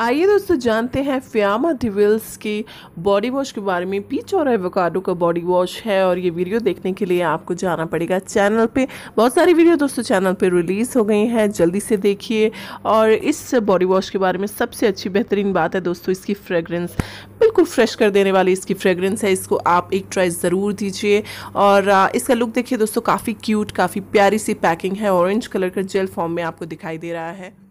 आइए दोस्तों जानते हैं फ्यामा डिविल्स की बॉडी वॉश के बारे में पीच और एवोकाडो का बॉडी वॉश है और ये वीडियो देखने के लिए आपको जाना पड़ेगा चैनल पे बहुत सारी वीडियो दोस्तों चैनल पे रिलीज़ हो गई हैं जल्दी से देखिए और इस बॉडी वॉश के बारे में सबसे अच्छी बेहतरीन बात है दोस्तों इसकी फ्रेगरेंस बिल्कुल फ्रेश कर देने वाली इसकी फ्रेगरेंस है इसको आप एक ट्राई ज़रूर दीजिए और इसका लुक देखिए दोस्तों काफ़ी क्यूट काफ़ी प्यारी सी पैकिंग है ऑरेंज कलर का जेल फॉर्म में आपको दिखाई दे रहा है